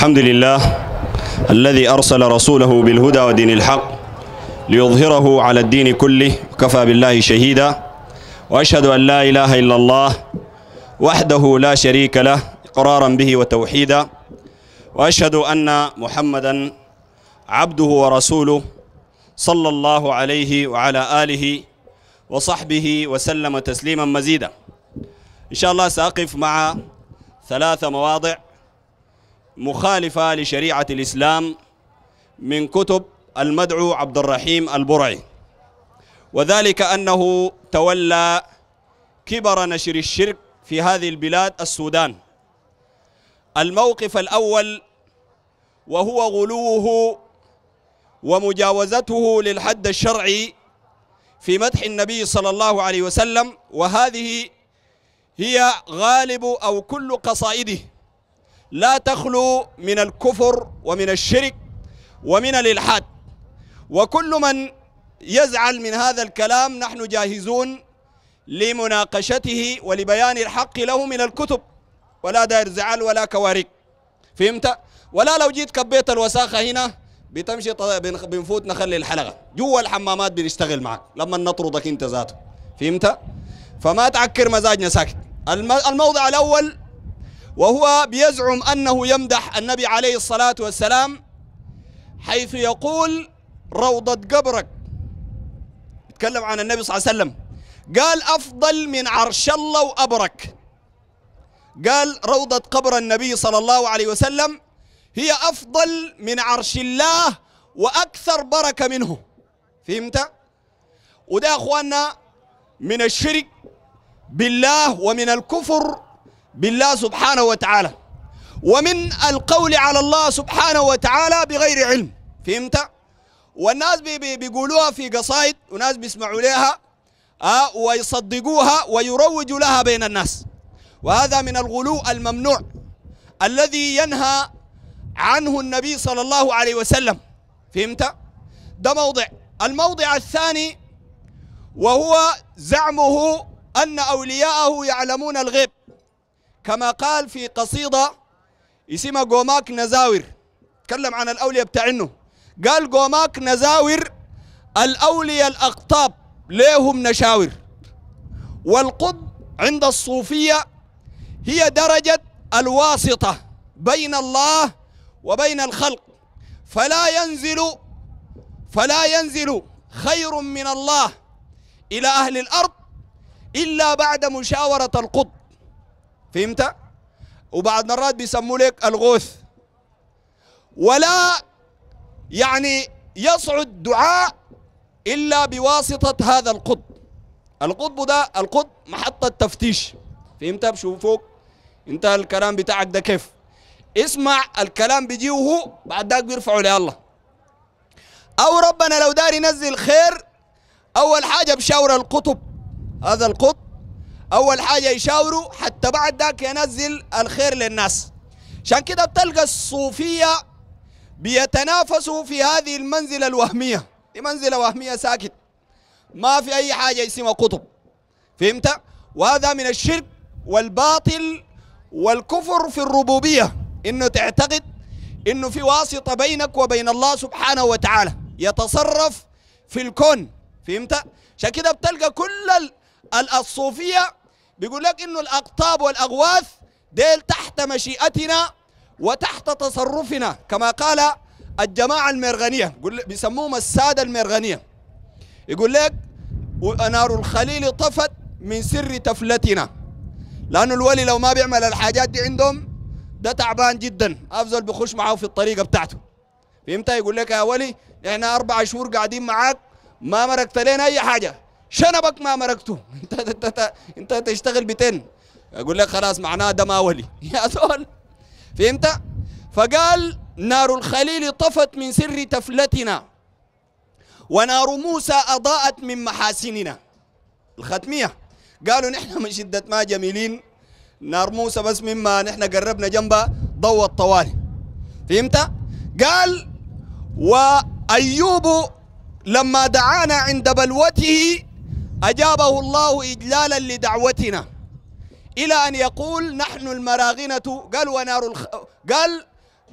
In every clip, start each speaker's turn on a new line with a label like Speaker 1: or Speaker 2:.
Speaker 1: الحمد لله الذي أرسل رسوله بالهدى ودين الحق ليظهره على الدين كله كفى بالله شهيدا وأشهد أن لا إله إلا الله وحده لا شريك له إقرارا به وتوحيدا وأشهد أن محمدا عبده ورسوله صلى الله عليه وعلى آله وصحبه وسلم تسليما مزيدا إن شاء الله سأقف مع ثلاث مواضع مخالفة لشريعة الإسلام من كتب المدعو عبد الرحيم البرعي وذلك أنه تولى كبر نشر الشرك في هذه البلاد السودان الموقف الأول وهو غلوه ومجاوزته للحد الشرعي في مدح النبي صلى الله عليه وسلم وهذه هي غالب أو كل قصائده لا تخلو من الكفر ومن الشرك ومن الإلحاد وكل من يزعل من هذا الكلام نحن جاهزون لمناقشته ولبيان الحق له من الكتب ولا داير زعل ولا كوارك فهمت ولا لو جيت كبيت الوساخه هنا بتمشي بنفوت نخلي الحلقه جوا الحمامات بنشتغل معك لما نطردك انت ذاته فهمت فما تعكر مزاجنا ساكت الموضع الاول وهو بيزعم أنه يمدح النبي عليه الصلاة والسلام حيث يقول روضة قبرك يتكلم عن النبي صلى الله عليه وسلم قال أفضل من عرش الله وأبرك قال روضة قبر النبي صلى الله عليه وسلم هي أفضل من عرش الله وأكثر بركة منه فهمت؟ وده أخواننا من الشرك بالله ومن الكفر بالله سبحانه وتعالى ومن القول على الله سبحانه وتعالى بغير علم فهمت؟ والناس بي بيقولوها في قصائد وناس بيسمعوا لها آه ويصدقوها ويروجوا لها بين الناس وهذا من الغلو الممنوع الذي ينهى عنه النبي صلى الله عليه وسلم فهمت؟ ده موضع الموضع الثاني وهو زعمه أن أولياءه يعلمون الغيب كما قال في قصيدة اسمها قوماك نزاور تكلم عن الأولياء بتاعنه قال قوماك نزاور الأولياء الأقطاب ليهم نشاور والقطب عند الصوفية هي درجة الواسطة بين الله وبين الخلق فلا ينزل فلا ينزل خير من الله إلى أهل الأرض إلا بعد مشاورة القطب فهمت وبعض مرات بيسموا لك الغوث ولا يعني يصعد دعاء الا بواسطه هذا القطب القطب ده القطب محطه تفتيش فهمت بشوفوك انتهى الكلام بتاعك ده كيف اسمع الكلام بيجيوه بعد ذاك بيرفعه لله او ربنا لو داري ينزل خير اول حاجه بشاور القطب هذا القطب اول حاجه يشاوروا حتى بعد ذاك ينزل الخير للناس عشان كده بتلقى الصوفيه بيتنافسوا في هذه المنزله الوهميه دي منزله وهميه ساكت ما في اي حاجه اسمها قطب فهمت وهذا من الشرك والباطل والكفر في الربوبيه انه تعتقد انه في واسطه بينك وبين الله سبحانه وتعالى يتصرف في الكون فهمت عشان كده بتلقى كل الصوفيه بيقول لك انه الاقطاب والاغواث ديل تحت مشيئتنا وتحت تصرفنا كما قال الجماعه المرغنيه بيسموهم الساده المرغنيه يقول لك نار الخليل طفت من سر تفلتنا لانه الولي لو ما بيعمل الحاجات دي عندهم ده تعبان جدا افضل بيخش معاه في الطريقه بتاعته فهمت يقول لك يا ولي احنا اربع شهور قاعدين معاك ما مرقت لنا اي حاجه شنبك ما مرقته انت انت انت تشتغل بتن اقول لك خلاص معناه ده ما ولي يا زول فهمت فقال نار الخليل طفت من سر تفلتنا ونار موسى اضاءت من محاسننا الختميه قالوا نحن من شده ما جميلين نار موسى بس مما نحن قربنا جنبها ضوت طوالي فهمت قال وايوب لما دعانا عند بلوته أجابه الله إجلالا لدعوتنا إلى أن يقول نحن المراغنة قال ونار الخ... قال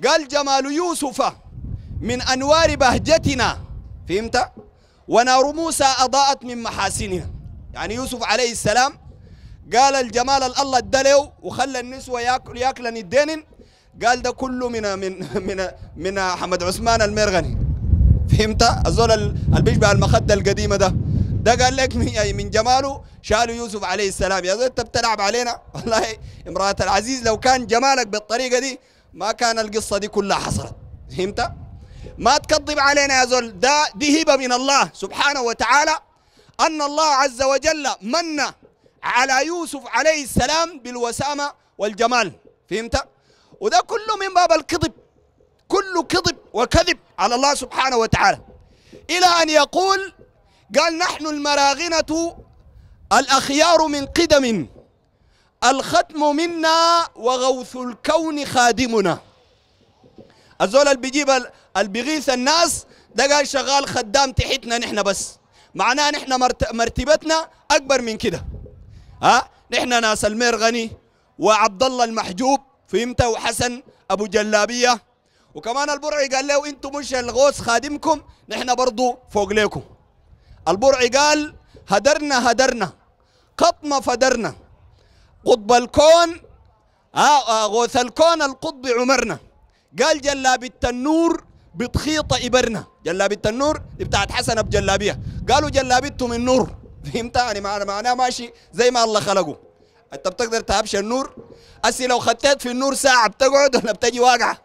Speaker 1: قال جمال يوسف من أنوار بهجتنا فهمت؟ ونار موسى أضاءت من محاسنها يعني يوسف عليه السلام قال الجمال الله الدلو وخلى النسوة ياكل ياكلن الدين قال ده كله من من من من حمد عثمان المرغني فهمت؟ الزول اللي بيشبه المخدة القديمة ده ده قال لك من, يعني من جماله شالوا يوسف عليه السلام يا زول انت بتلعب علينا والله امرأة العزيز لو كان جمالك بالطريقة دي ما كان القصة دي كلها حصلت فهمت؟ ما تكذب علينا يا زول ده دي هبة من الله سبحانه وتعالى أن الله عز وجل من على يوسف عليه السلام بالوسامة والجمال فهمت؟ وده كله من باب الكذب كله كذب وكذب على الله سبحانه وتعالى إلى أن يقول قال نحن المراغنة الأخيار من قدم الختم منا وغوث الكون خادمنا الزول اللي بيجيب اللي بيغيث الناس ده قال شغال خدام تحتنا نحن بس معناه نحن مرتبتنا اكبر من كده ها نحن ناس الميرغني وعبد الله المحجوب فهمت وحسن ابو جلابيه وكمان البرعي قال له انتم مش الغوث خادمكم نحن برضو فوق ليكم البرعي قال هدرنا هدرنا قطمة فدرنا قطب الكون آه آه غوث الكون القطب عمرنا قال جلاب التنور بتخيط إبرنا جلاب التنور بتاعت حسن بجلابية قالوا جلابته من نور فهمت يعني معناه ماشي زي ما الله خلقه انت بتقدر تهبش النور اسي لو خطيت في النور ساعه بتقعد ولا بتجي واقعه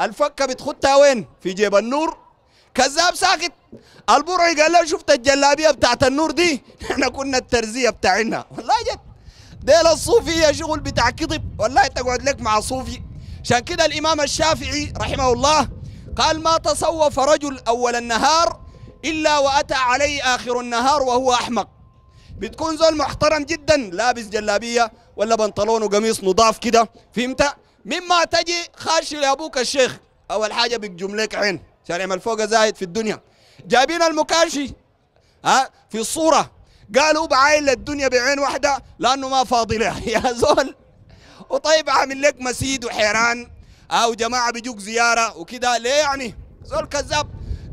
Speaker 1: الفكه بتخطها وين في جيب النور كذاب ساكت البرعي قال له شفت الجلابيه بتاعت النور دي احنا كنا الترزيه بتاعنا والله جد ديل الصوفيه شغل بتاع كذب والله تقعد لك مع صوفي عشان كده الامام الشافعي رحمه الله قال ما تصوف رجل اول النهار الا واتى عليه اخر النهار وهو احمق بتكون زول محترم جدا لابس جلابيه ولا بنطلون وقميص نضاف كده فهمت مما تجي خاش لابوك الشيخ اول حاجه بيجملك عين عشان يعمل فوق زايد في الدنيا جايبين المكاشي ها في الصورة قالوا بعاين للدنيا بعين واحدة لأنه ما فاضي لها يا زول وطيب عامل لك مسيد وحيران أو جماعة بيجوك زيارة وكذا ليه يعني زول كذاب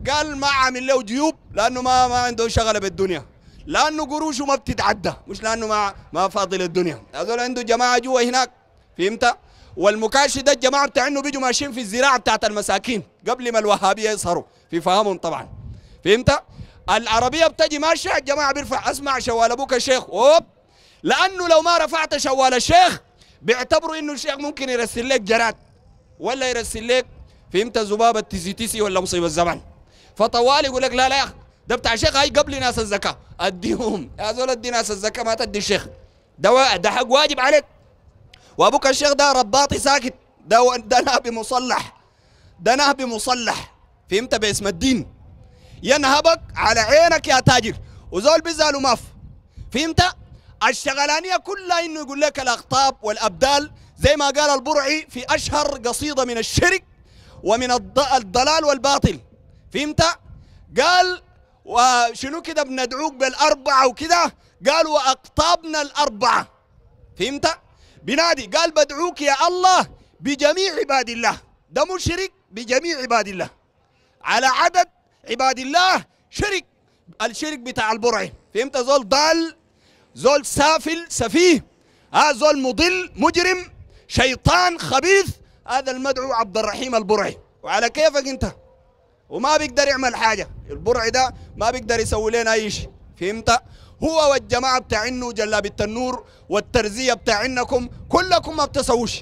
Speaker 1: قال ما عامل له جيوب لأنه ما ما عنده شغلة بالدنيا لأنه قروشه ما بتتعدى مش لأنه ما ما فاضي للدنيا هذول عنده جماعة جوا هناك فهمت؟ والمكاشي ده الجماعه بتاع انه بيجوا ماشيين في الزراعه بتاعت المساكين قبل ما الوهابيه يظهروا في فهمهم طبعا فهمت العربيه بتجي ماشيه الجماعه بيرفع اسمع شوال ابوك الشيخ اوب لانه لو ما رفعت شوال الشيخ بيعتبروا انه الشيخ ممكن يرسل لك جراد ولا يرسل لك فهمت ذباب تيسي تيسي ولا مصيبه الزمن فطوال يقول لك لا لا يا اخي ده بتاع شيخ هاي قبل ناس الزكاه اديهم يا زول ادي ناس الزكاه ما تدي الشيخ ده ده حق واجب عليك وابوك الشيخ ده رباطي ساكت ده ده نهبي مصلح ده نهبي مصلح فهمت باسم الدين ينهبك على عينك يا تاجر وزول بيزعلوا ماف فهمت؟ الشغلانيه كلها انه يقول لك الاقطاب والابدال زي ما قال البرعي في اشهر قصيده من الشرك ومن الضلال والباطل فهمت؟ قال وشنو كده بندعوك بالاربعه وكده قال واقطابنا الاربعه فهمت؟ بنادي قال بدعوك يا الله بجميع عباد الله ده مشرك بجميع عباد الله على عدد عباد الله شرك الشرك بتاع البرعي فهمت زول ضال زول سافل سفيه هذا زول مضل مجرم شيطان خبيث هذا المدعو عبد الرحيم البرعي وعلى كيفك انت وما بيقدر يعمل حاجه البرعي ده ما بيقدر يسوي لنا اي شيء فهمت هو والجماعه بتاعنه جلاب التنور والترزيه بتاعنكم كلكم ما بتسووش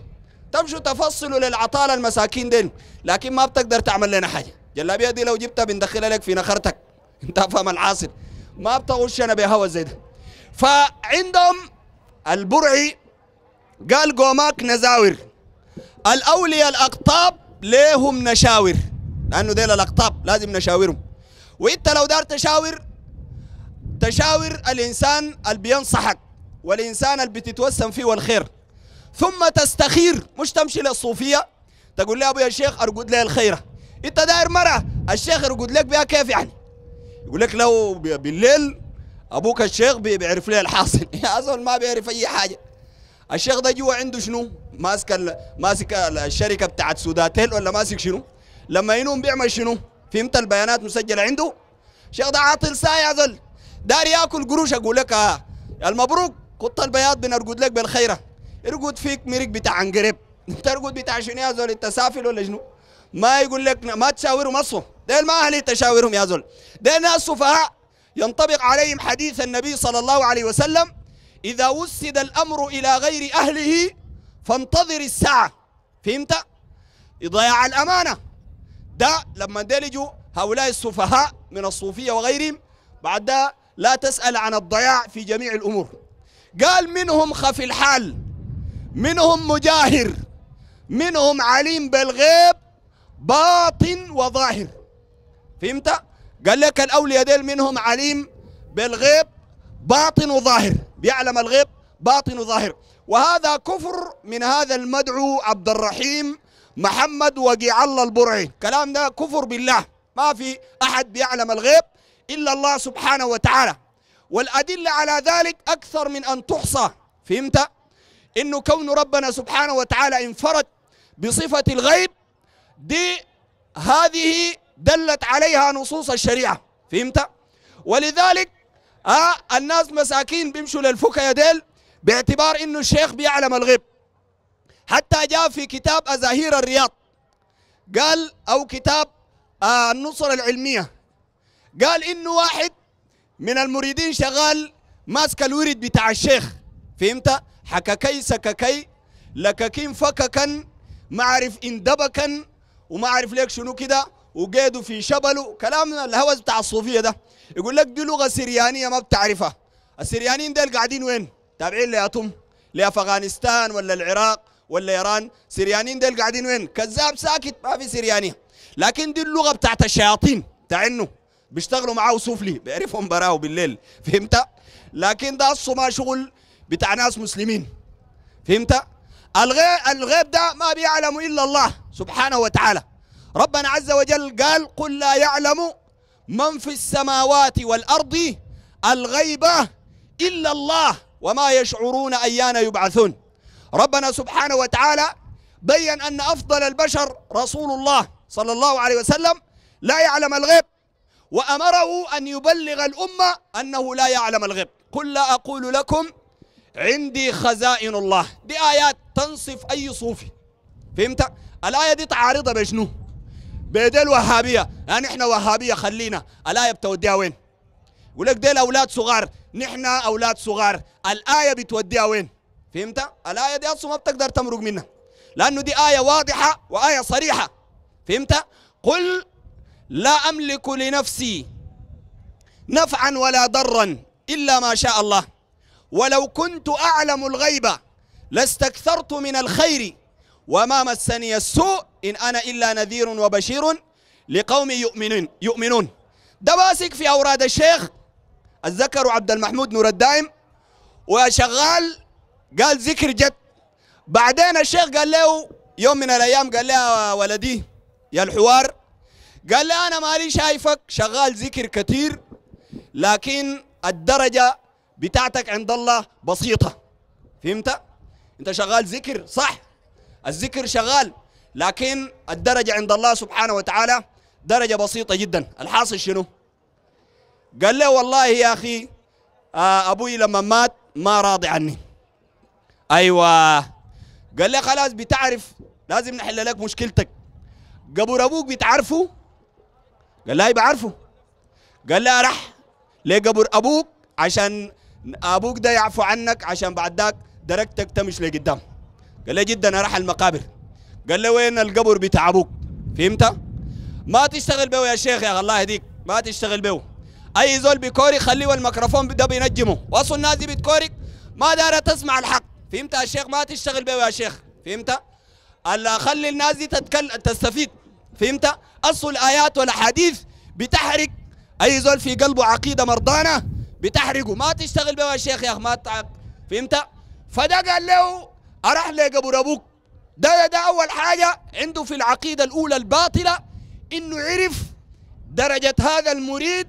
Speaker 1: تمشوا تفصلوا للعطاله المساكين دين لكن ما بتقدر تعمل لنا حاجه جلابيه دي لو جبتها بندخلها لك في نخرتك انت فاهم العاصر ما بتغش انا بهوا زي ده فعندهم البرعي قال قوماك نزاور الاولياء الاقطاب ليهم نشاور لانه ديل الاقطاب لازم نشاورهم وانت لو دار تشاور تشاور الانسان اللي بينصحك والانسان اللي بتتوسم فيه الخير ثم تستخير مش تمشي للصوفيه تقول لي ابو يا شيخ ارقد لي الخيره انت داير مرأة الشيخ يرقد لك بها كيف يعني يقول لك لو بالليل ابوك الشيخ بيعرف لي الحاصل يا زول ما بيعرف اي حاجه الشيخ ده جوا عنده شنو ماسك ماسك الشركه بتاعت سوداتيل ولا ماسك شنو لما ينوم بيعمل شنو فهمت البيانات مسجله عنده الشيخ ده عاطل ساعه يا زول داري ياكل قروش اقول لك آه. المبروك قط البياض بنرقد لك بالخيره ارقد فيك مرق بتاع عنقريب ترقد بتاع شنو يا زول انت سافل ولا شنو ما يقول لك ما تشاورهم اصلا ديل ما اهلي تشاورهم يا زول ديل ناس سفهاء ينطبق عليهم حديث النبي صلى الله عليه وسلم اذا وسد الامر الى غير اهله فانتظر الساعه فهمت ضياع الامانه ده لما ديل يجوا هؤلاء السفهاء من الصوفيه وغيرهم بعد ده لا تسال عن الضياع في جميع الامور قال منهم خفي الحال منهم مجاهر منهم عليم بالغيب باطن وظاهر فهمت؟ قال لك الأولياء ديل منهم عليم بالغيب باطن وظاهر بيعلم الغيب باطن وظاهر وهذا كفر من هذا المدعو عبد الرحيم محمد وقيع الله البرعي كلام ده كفر بالله ما في أحد بيعلم الغيب إلا الله سبحانه وتعالى والأدلة على ذلك أكثر من أن تحصى فهمت؟ إنه كون ربنا سبحانه وتعالى انفرد بصفة الغيب دي هذه دلت عليها نصوص الشريعة فهمت؟ ولذلك آه الناس مساكين بيمشوا للفكية ديل باعتبار انه الشيخ بيعلم الغيب حتى جاء في كتاب أزاهير الرياض قال أو كتاب آه النصرة العلمية قال إنه واحد من المريدين شغال ماسك الورد بتاع الشيخ فهمت حككي سككي لككين فككا معرف اندبكا وما عارف ليك شنو كده وقيدوا في شبله كلام الهوس بتاع الصوفيه ده يقول لك دي لغه سريانيه ما بتعرفها السريانيين ديل قاعدين وين؟ تابعين لياتهم لافغانستان ولا العراق ولا ايران سريانيين ديل قاعدين وين؟ كذاب ساكت ما في سريانيه لكن دي اللغه بتاعت الشياطين تعنوا بيشتغلوا معاه سفلي بيعرفهم براه بالليل فهمت؟ لكن ده ما شغل بتاع ناس مسلمين فهمت؟ الغيب الغيب ده ما بيعلمه الا الله سبحانه وتعالى ربنا عز وجل قال قل لا يعلم من في السماوات والأرض الغيبة إلا الله وما يشعرون أيان يبعثون ربنا سبحانه وتعالى بيّن أن أفضل البشر رسول الله صلى الله عليه وسلم لا يعلم الغيب وأمره أن يبلغ الأمة أنه لا يعلم الغيب قل لا أقول لكم عندي خزائن الله دي آيات تنصف أي صوفي فهمت؟ الايه دي تعارضها بشنو؟ بيد الوهابيه يعني احنا وهابيه خلينا الايه بتوديها وين؟ يقول لك ديل اولاد صغار نحن اولاد صغار الايه بتوديها وين؟ فهمت؟ الايه دي اصلا ما بتقدر تمرق منها لانه دي ايه واضحه وايه صريحه فهمت؟ قل لا املك لنفسي نفعا ولا ضرا الا ما شاء الله ولو كنت اعلم الغيب لاستكثرت من الخير وما مسني السوء إن أنا إلا نذير وبشير لقوم يؤمنون يؤمنون ده ماسك في أوراد الشيخ الذكر عبد المحمود نور الدائم وشغال قال ذكر جد بعدين الشيخ قال له يوم من الأيام قال له ولدي يا الحوار قال له أنا مالي شايفك شغال ذكر كثير لكن الدرجة بتاعتك عند الله بسيطة فهمت؟ أنت شغال ذكر صح الذكر شغال لكن الدرجة عند الله سبحانه وتعالى درجة بسيطة جدا الحاصل شنو قال له والله يا أخي آه، أبوي لما مات ما راضي عني أيوة قال له خلاص بتعرف لازم نحل لك مشكلتك قبر أبوك بتعرفه قال له بعرفه قال له رح لقبر أبوك عشان أبوك ده يعفو عنك عشان بعد ذاك درجتك تمشي لقدام قال لي جدا راح المقابر قال لي وين القبر بتاع ابوك فهمت ما تشتغل به يا شيخ يا الله يهديك ما تشتغل به اي زول بكوري خليه الميكروفون ده بينجمه واصل الناس دي بتكورك ما دار تسمع الحق فهمت يا شيخ ما تشتغل به يا شيخ فهمت الا خلي الناس دي تتكلم تستفيد فهمت اصل الايات والاحاديث بتحرق اي زول في قلبه عقيده مرضانه بتحرقه ما تشتغل به يا شيخ يا اخ ما تعب فهمت فده قال له أرح لي قبر أبوك ده ده أول حاجة عنده في العقيدة الأولى الباطلة إنه عرف درجة هذا المريد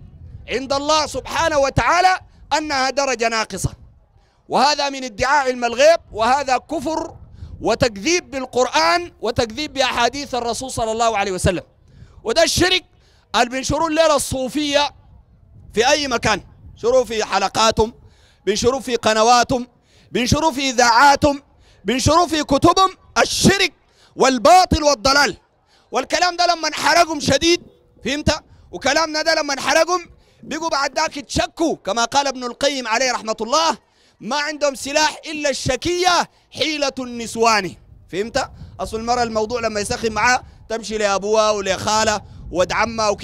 Speaker 1: عند الله سبحانه وتعالى أنها درجة ناقصة وهذا من ادعاء علم الغيب وهذا كفر وتكذيب بالقرآن وتكذيب بأحاديث الرسول صلى الله عليه وسلم وده الشرك اللي بينشروا الليلة الصوفية في أي مكان بينشروه في حلقاتهم بينشروه في قنواتهم بينشروه في إذاعاتهم بينشروا في كتبهم الشرك والباطل والضلال والكلام ده لما انحرجهم شديد فهمت وكلامنا ده لما انحرجهم بيجوا بعد ذاك يتشكوا كما قال ابن القيم عليه رحمه الله ما عندهم سلاح الا الشكيه حيله النسوان فهمت اصل المراه الموضوع لما يسخن معاه تمشي لابوها ولخاله ولد عمها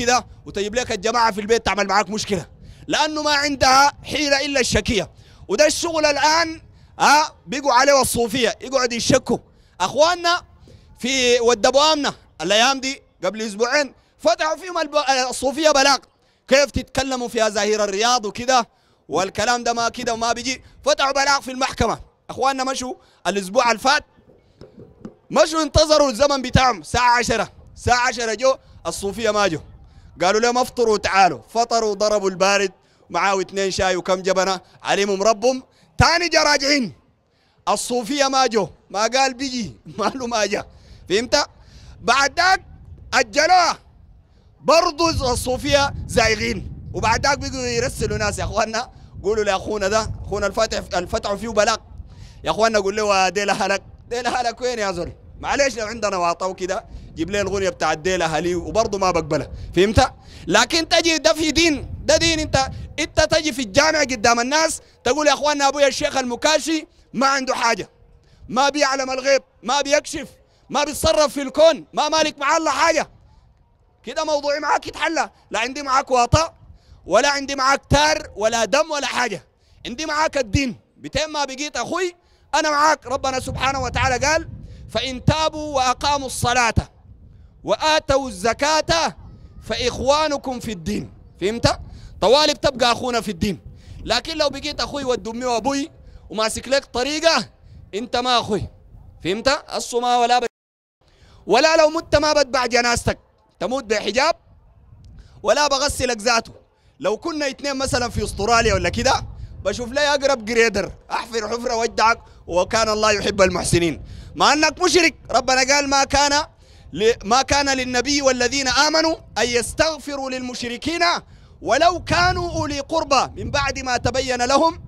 Speaker 1: وتجيب لك الجماعه في البيت تعمل معاك مشكله لانه ما عندها حيله الا الشكيه وده الشغل الان ها بيجوا عليه الصوفيه يقعد يشكوا اخواننا في ودبوامنا الايام دي قبل اسبوعين فتحوا فيهم الصوفيه بلاغ كيف تتكلموا في ازاهير الرياض وكذا والكلام ده ما كذا وما بيجي فتحوا بلاغ في المحكمه اخواننا مشوا الاسبوع الفات مشوا انتظروا الزمن بتاعهم ساعه 10 ساعه 10 جو الصوفيه ما جو قالوا لهم افطروا تعالوا فطروا ضربوا البارد معاه اثنين شاي وكم جبنه عليهم ربهم تاني جا راجعين الصوفية ما جو ما قال بيجي ما له ما جا فهمت بعد ذاك أجلوها برضو الصوفية زايغين وبعد ذاك بيجوا يرسلوا ناس يا اخواننا قولوا لأخونا ده أخونا الفتح الفتح فيه بلاغ يا اخواننا قول له آه، ديلا هلك ديلا هلك وين يا زول معلش لو عندنا واطو كده جيب لي الاغنيه بتاع ديلا هلي وبرضه ما بقبلها فهمت لكن تجي ده في دين ده دين انت انت تجي في الجامع قدام الناس تقول يا اخواننا ابويا الشيخ المكاشي ما عنده حاجه ما بيعلم الغيب ما بيكشف ما بيتصرف في الكون ما مالك معاه الا حاجه كده موضوعي معاك يتحلى لا عندي معاك واطا ولا عندي معاك تار ولا دم ولا حاجه عندي معاك الدين بتين ما بقيت اخوي انا معاك ربنا سبحانه وتعالى قال فان تابوا واقاموا الصلاه واتوا الزكاه فاخوانكم في الدين فهمت طوالب تبقى اخونا في الدين لكن لو بقيت اخوي ود امي وابوي وماسك لك طريقه انت ما اخوي فهمت؟ الصما ولا بت... ولا لو مت ما بتبع جنازتك تموت بحجاب ولا بغسلك ذاته لو كنا اثنين مثلا في استراليا ولا كده بشوف لي اقرب جريدر احفر حفره وجعك وكان الله يحب المحسنين مع انك مشرك ربنا قال ما كان ما كان للنبي والذين امنوا ان يستغفروا للمشركين ولو كانوا أولي قربى من بعد ما تبين لهم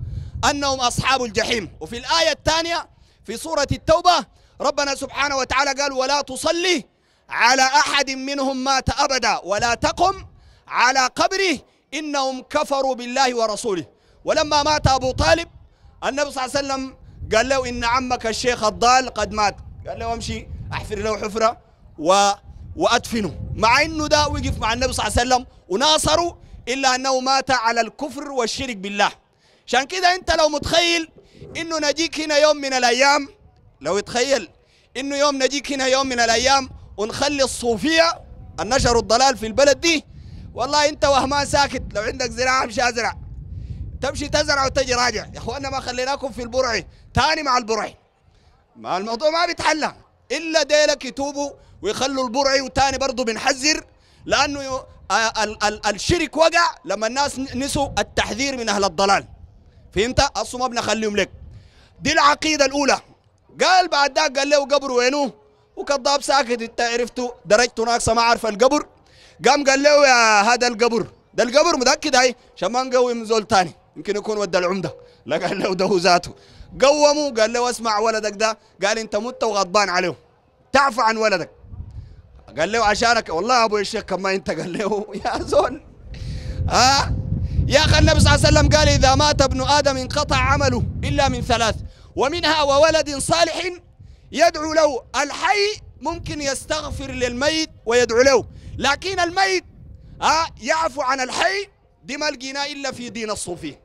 Speaker 1: أنهم أصحاب الجحيم وفي الآية الثانية في سورة التوبة ربنا سبحانه وتعالى قال ولا تصلي على أحد منهم مات أبدا ولا تقم على قبره إنهم كفروا بالله ورسوله ولما مات أبو طالب النبي صلى الله عليه وسلم قال له إن عمك الشيخ الضال قد مات قال له أمشي أحفر له حفرة و... وأدفنه مع إنه ده وقف مع النبي صلى الله عليه وسلم وناصره إلا أنه مات على الكفر والشرك بالله عشان كده أنت لو متخيل إنه نجيك هنا يوم من الأيام لو يتخيل إنه يوم نجيك هنا يوم من الأيام ونخلي الصوفية النشر الضلال في البلد دي والله أنت وهمان ساكت لو عندك زراعة امشي أزرع تمشي تزرع وتجي راجع يا اخوانا ما خليناكم في البرعي تاني مع البرعي ما الموضوع ما بيتحلى الا ديلك يتوبوا ويخلوا البرعي وتاني برضه بنحذر لانه آه، ال ال الشرك وقع لما الناس نسوا التحذير من اهل الضلال فهمت؟ اصلا ما بنخليهم لك دي العقيده الاولى قال بعد ذاك قال له قبر وينه؟ وكذاب ساكت انت عرفته درجته ناقصه ما عارف القبر قام قال له يا هذا القبر ده القبر متاكد هاي عشان ما نقوي من زول ثاني يمكن يكون ودى العمده لا قال له ده ذاته قوموا قال له اسمع ولدك ده قال انت مت وغضبان عليه تعفى عن ولدك قال له عشانك والله ابو الشيخ كما انت قال له يا زول ها آه؟ يا اخي النبي صلى الله عليه وسلم قال اذا مات ابن ادم انقطع عمله الا من ثلاث ومنها وولد صالح يدعو له الحي ممكن يستغفر للميت ويدعو له لكن الميت آه يعفو عن الحي دي ما لقيناه الا في دين الصوفيه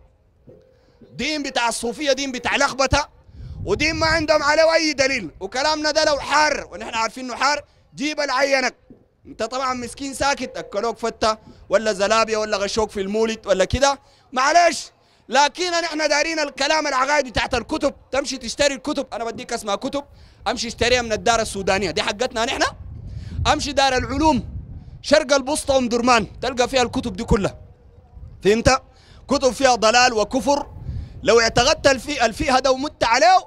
Speaker 1: دين بتاع الصوفيه دين بتاع لخبطه ودين ما عندهم عليه اي دليل وكلامنا ده لو حار ونحن عارفين انه حار جيب العينك انت طبعا مسكين ساكت اكلوك فته ولا زلابيه ولا غشوك في المولد ولا كده معلش لكن نحن دارين الكلام العقائدي بتاعت الكتب تمشي تشتري الكتب انا بديك اسمها كتب امشي اشتريها من الدار السودانيه دي حقتنا نحن امشي دار العلوم شرق البسطة ام درمان تلقى فيها الكتب دي كلها فهمت كتب فيها ضلال وكفر لو اعتقدت الفي الفيه ده ومت عليه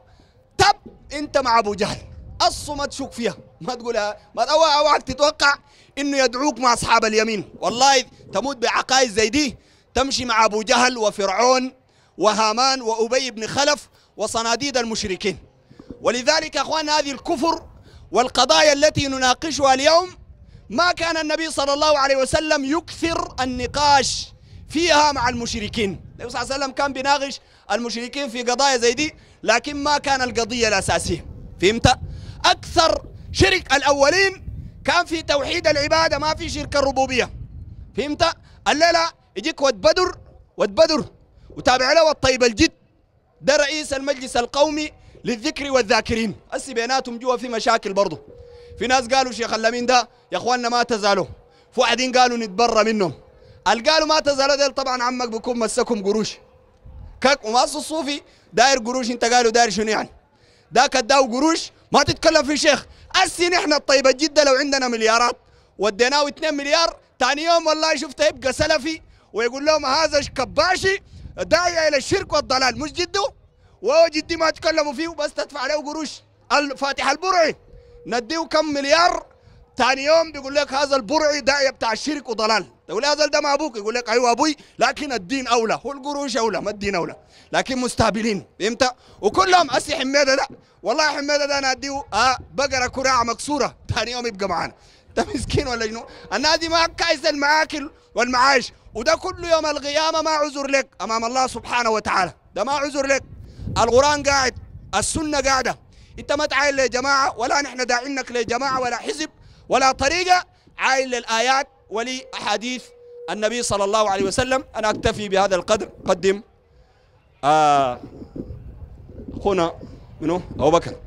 Speaker 1: تب انت مع ابو جهل الصو ما تشك فيها ما تقولها ما واحد تتوقع انه يدعوك مع اصحاب اليمين والله تموت بعقائد زي دي تمشي مع ابو جهل وفرعون وهامان وابي بن خلف وصناديد المشركين ولذلك اخوان هذه الكفر والقضايا التي نناقشها اليوم ما كان النبي صلى الله عليه وسلم يكثر النقاش فيها مع المشركين النبي صلى الله عليه وسلم كان بيناقش المشركين في قضايا زي دي لكن ما كان القضية الأساسية فهمت؟ أكثر شرك الأولين كان في توحيد العبادة ما في شرك الربوبية فهمت؟ لا يجيك ود بدر ود بدر وتابع له الطيب الجد ده رئيس المجلس القومي للذكر والذاكرين هسي بيناتهم جوا في مشاكل برضه في ناس قالوا شيخ اللمين ده يا اخواننا ما تزالوا واحدين قالوا نتبرى منهم قال قالوا ما تزالوا ده طبعا عمك بكون مسكهم قروش كاك وما الصوفي داير قروش انت قالوا داير شنو يعني ذاك اداو قروش ما تتكلم في شيخ السن احنا الطيبه جدا لو عندنا مليارات وديناه 2 مليار ثاني يوم والله شفته يبقى سلفي ويقول لهم هذا كباشي داعيه الى الشرك والضلال مش جده وهو جدي ما تكلموا فيه بس تدفع له قروش الفاتح البرعي نديه كم مليار ثاني يوم بيقول لك هذا البرعي داعيه بتاع الشرك وضلال تقول طيب، يا هذا ده مع ابوك يقول لك ايوه ابوي لكن الدين اولى هو القروش اولى ما الدين اولى لكن مستهبلين فهمت وكلهم اسي حميده ده والله حميده ده انا اديه آه بقره كراعه مكسوره ثاني يوم يبقى معانا ده مسكين ولا شنو النادي دي ما كايس المعاكل والمعاش وده كل يوم القيامه ما عذر لك امام الله سبحانه وتعالى ده ما عذر لك القران قاعد السنه قاعده انت ما تعاين لجماعه ولا نحن داعينك لجماعه ولا حزب ولا طريقه عاين للايات ولأحاديث النبي صلى الله عليه وسلم أنا أكتفي بهذا القدر قدم آه هنا منه أبو بكر